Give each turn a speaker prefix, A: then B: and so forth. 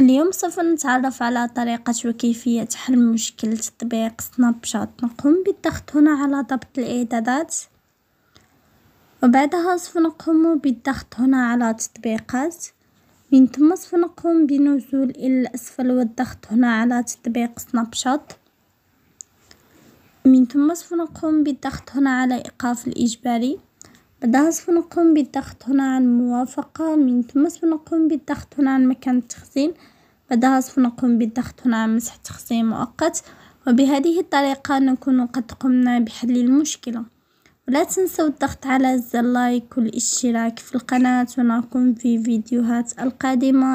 A: اليوم سوف نتعرف على طريقة وكيفية حل مشكلة تطبيق سناب شات نقوم بالضغط هنا على ضبط الاعدادات وبعدها سوف نقوم بالضغط هنا على تطبيقات من ثم سوف نقوم بنزول الى الاسفل والضغط هنا على تطبيق سناب شات من ثم سوف نقوم بالضغط هنا على ايقاف الاجباري بعدها سوف نقوم بالضغط هنا عن موافقة من ثم سوف نقوم بالضغط هنا عن مكان التخزين بعدها سوف نقوم بالضغط هنا عن مسح تخزين مؤقت وبهذه الطريقة نكون قد قمنا بحل المشكلة ولا تنسوا الضغط على زر لايك والاشتراك في القناة ونراكم في فيديوهات القادمة